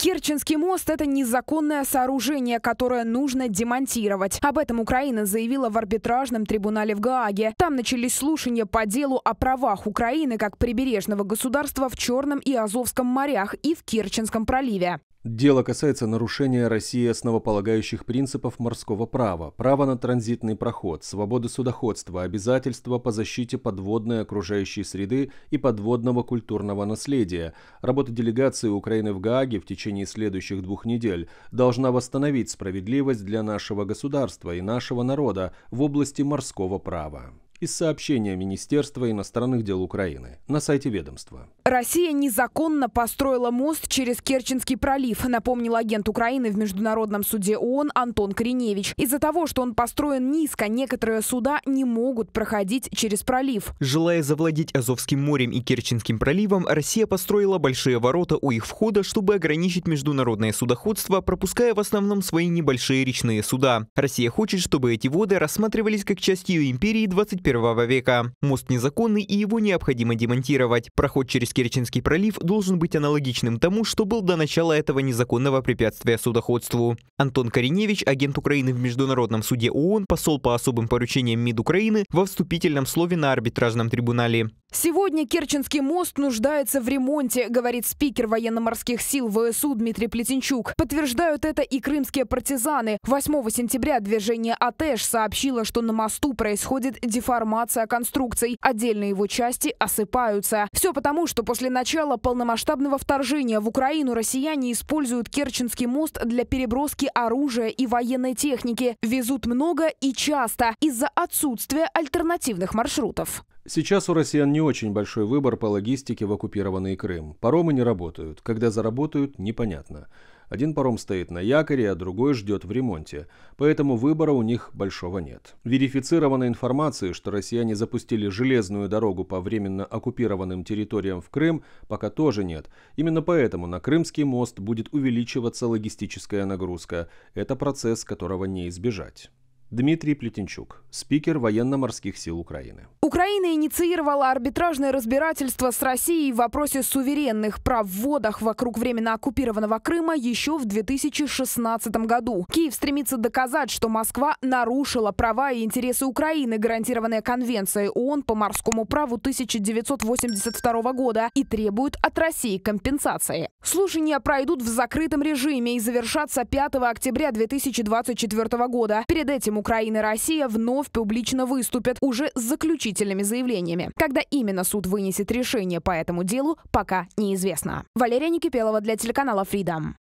Керченский мост – это незаконное сооружение, которое нужно демонтировать. Об этом Украина заявила в арбитражном трибунале в Гааге. Там начались слушания по делу о правах Украины как прибережного государства в Черном и Азовском морях и в Керченском проливе. Дело касается нарушения России основополагающих принципов морского права, права на транзитный проход, свободы судоходства, обязательства по защите подводной окружающей среды и подводного культурного наследия. Работа делегации Украины в Гааге в течение следующих двух недель должна восстановить справедливость для нашего государства и нашего народа в области морского права из сообщения Министерства иностранных дел Украины на сайте ведомства. Россия незаконно построила мост через Керченский пролив, напомнил агент Украины в Международном суде ООН Антон Криневич. Из-за того, что он построен низко, некоторые суда не могут проходить через пролив. Желая завладеть Азовским морем и Керченским проливом, Россия построила большие ворота у их входа, чтобы ограничить международное судоходство, пропуская в основном свои небольшие речные суда. Россия хочет, чтобы эти воды рассматривались как часть ее империи 21 21 века. Мост незаконный и его необходимо демонтировать. Проход через Керченский пролив должен быть аналогичным тому, что был до начала этого незаконного препятствия судоходству. Антон Кореневич, агент Украины в Международном суде ООН, посол по особым поручениям МИД Украины, во вступительном слове на арбитражном трибунале. Сегодня Керченский мост нуждается в ремонте, говорит спикер военно-морских сил ВСУ Дмитрий Плетенчук. Подтверждают это и крымские партизаны. 8 сентября движение «Атеш» сообщило, что на мосту происходит деформация конструкций. Отдельные его части осыпаются. Все потому, что после начала полномасштабного вторжения в Украину россияне используют Керченский мост для переброски оружия и военной техники. Везут много и часто из-за отсутствия альтернативных маршрутов. Сейчас у россиян не очень большой выбор по логистике в оккупированный Крым. Паромы не работают. Когда заработают, непонятно. Один паром стоит на якоре, а другой ждет в ремонте. Поэтому выбора у них большого нет. Верифицированной информации, что россияне запустили железную дорогу по временно оккупированным территориям в Крым, пока тоже нет. Именно поэтому на Крымский мост будет увеличиваться логистическая нагрузка. Это процесс, которого не избежать. Дмитрий Плетенчук, спикер военно-морских сил Украины. Украина инициировала арбитражное разбирательство с Россией в вопросе суверенных прав в водах вокруг временно оккупированного Крыма еще в 2016 году. Киев стремится доказать, что Москва нарушила права и интересы Украины, гарантированные Конвенцией ООН по морскому праву 1982 года, и требует от России компенсации. Слушания пройдут в закрытом режиме и завершатся 5 октября 2024 года. Перед этим Украины Россия вновь публично выступят уже с заключительными заявлениями. Когда именно суд вынесет решение по этому делу, пока неизвестно. Валерия Никипелова для телеканала Freedom.